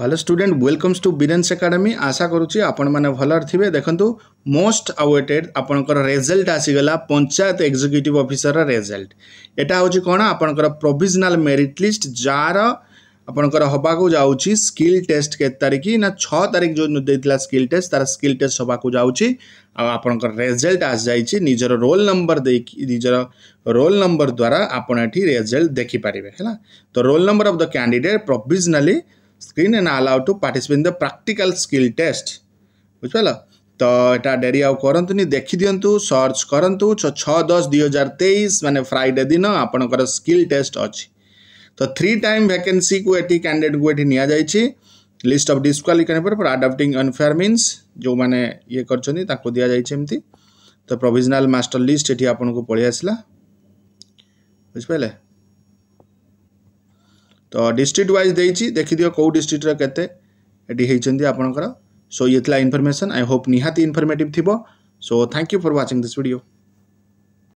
hello student welcomes to Biren's academy आशा करुच्ची आपण मैंने भलर थे देखो मोस्ट आवेटेड आपणकर रेजल्ट आसीगला पंचायत एक्जिक्यूटिव अफिसर रेजल्ट यहाँ हूँ कौन आपणकर प्रोविजनाल मेरीट लिस्ट जार ଆପଣଙ୍କର ହେବାକୁ ଯାଉଛି ସ୍କିଲ୍ ଟେଷ୍ଟ କେତେ ତାରିଖ ନା ଛଅ ତାରିଖ ଯେଉଁ ଦେଇଥିଲା ସ୍କିଲ୍ ଟେଷ୍ଟ ତା'ର ସ୍କିଲ୍ ଟେଷ୍ଟ ହେବାକୁ ଯାଉଛି ଆଉ ଆପଣଙ୍କର ରେଜଲ୍ଟ ଆସିଯାଇଛି ନିଜର ରୋଲ୍ ନମ୍ବର ଦେଇକି ନିଜର ରୋଲ୍ ନମ୍ବର ଦ୍ୱାରା ଆପଣ ଏଠି ରେଜଲ୍ଟ ଦେଖିପାରିବେ ହେଲା ତ roll number of the candidate provisionally screen and allowed to participate in the practical skill test ବୁଝିପାରିଲ ତ ଏଇଟା ଡେରି ଆଉ କରନ୍ତୁନି ଦେଖିଦିଅନ୍ତୁ ସର୍ଚ୍ଚ କରନ୍ତୁ ଛଅ ଦଶ ଦୁଇ ହଜାର ତେଇଶ ମାନେ ଫ୍ରାଇଡ଼େ ଦିନ ଆପଣଙ୍କର ସ୍କିଲ୍ ଟେଷ୍ଟ ଅଛି ତ ଥ୍ରୀ ଟାଇମ୍ ଭ୍ୟାକେନ୍ସିକୁ ଏଠି କ୍ୟାଣ୍ଡିଡେଟ୍କୁ ଏଠି ନିଆଯାଇଛି list of disqualify for adapting unfair means যে ইয়ে করছেন তাকে দিয়া যাই এমতি তো প্রভিজনাল মাস্টর লিস্ট এটি আপনার পড়ে আসলা বুঝিপারে तो डिस्ट्रिक्ट व्वज दे देखिद कौ डिस्ट्रिक्टर के सो ये इनफर्मेसन आई होप निहाती इनफर्मेटिव थी so thank you for watching this video